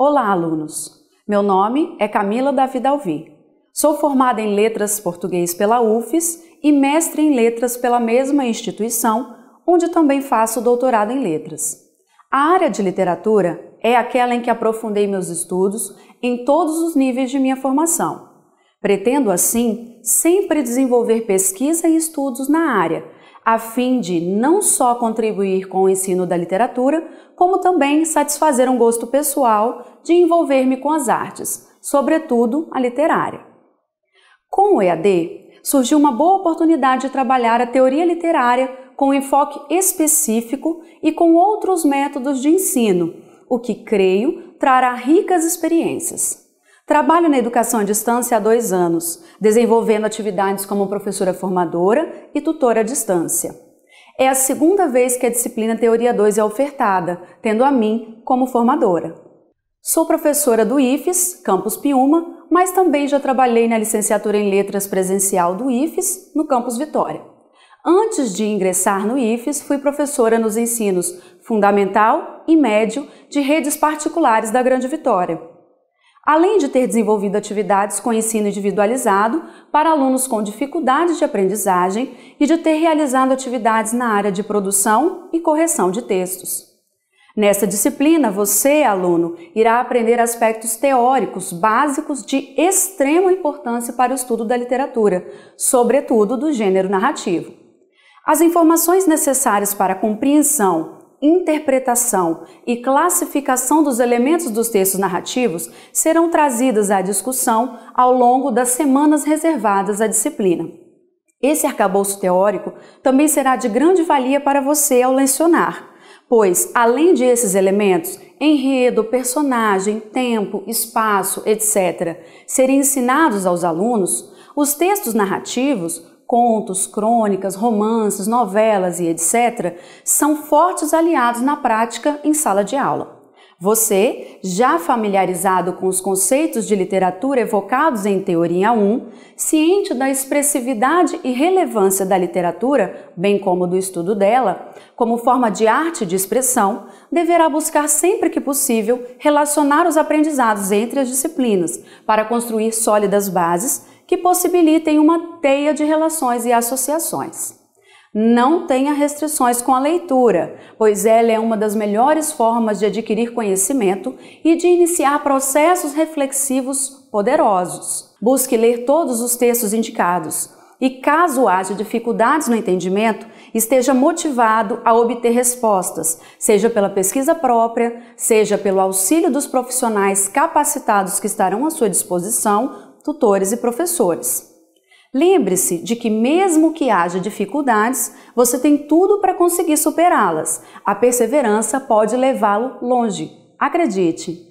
Olá, alunos! Meu nome é Camila Davi Dalvi. Sou formada em Letras Português pela UFES e mestre em Letras pela mesma instituição, onde também faço doutorado em Letras. A área de literatura é aquela em que aprofundei meus estudos em todos os níveis de minha formação. Pretendo, assim, sempre desenvolver pesquisa e estudos na área a fim de não só contribuir com o ensino da literatura, como também satisfazer um gosto pessoal de envolver-me com as artes, sobretudo a literária. Com o EAD, surgiu uma boa oportunidade de trabalhar a teoria literária com um enfoque específico e com outros métodos de ensino, o que creio trará ricas experiências. Trabalho na educação à distância há dois anos, desenvolvendo atividades como professora formadora e tutora à distância. É a segunda vez que a disciplina Teoria 2 é ofertada, tendo a mim como formadora. Sou professora do IFES, Campus Piuma, mas também já trabalhei na licenciatura em Letras presencial do IFES, no Campus Vitória. Antes de ingressar no IFES, fui professora nos ensinos fundamental e médio de redes particulares da Grande Vitória além de ter desenvolvido atividades com ensino individualizado para alunos com dificuldades de aprendizagem e de ter realizado atividades na área de produção e correção de textos. Nesta disciplina, você, aluno, irá aprender aspectos teóricos básicos de extrema importância para o estudo da literatura, sobretudo do gênero narrativo. As informações necessárias para a compreensão, interpretação e classificação dos elementos dos textos narrativos serão trazidas à discussão ao longo das semanas reservadas à disciplina. Esse arcabouço teórico também será de grande valia para você ao lecionar, pois, além de esses elementos, enredo, personagem, tempo, espaço, etc., serem ensinados aos alunos, os textos narrativos contos, crônicas, romances, novelas e etc., são fortes aliados na prática em sala de aula. Você, já familiarizado com os conceitos de literatura evocados em Teoria 1, ciente da expressividade e relevância da literatura, bem como do estudo dela, como forma de arte de expressão, deverá buscar sempre que possível relacionar os aprendizados entre as disciplinas para construir sólidas bases que possibilitem uma teia de relações e associações. Não tenha restrições com a leitura, pois ela é uma das melhores formas de adquirir conhecimento e de iniciar processos reflexivos poderosos. Busque ler todos os textos indicados e, caso haja dificuldades no entendimento, esteja motivado a obter respostas, seja pela pesquisa própria, seja pelo auxílio dos profissionais capacitados que estarão à sua disposição tutores e professores. Lembre-se de que, mesmo que haja dificuldades, você tem tudo para conseguir superá-las. A perseverança pode levá-lo longe. Acredite!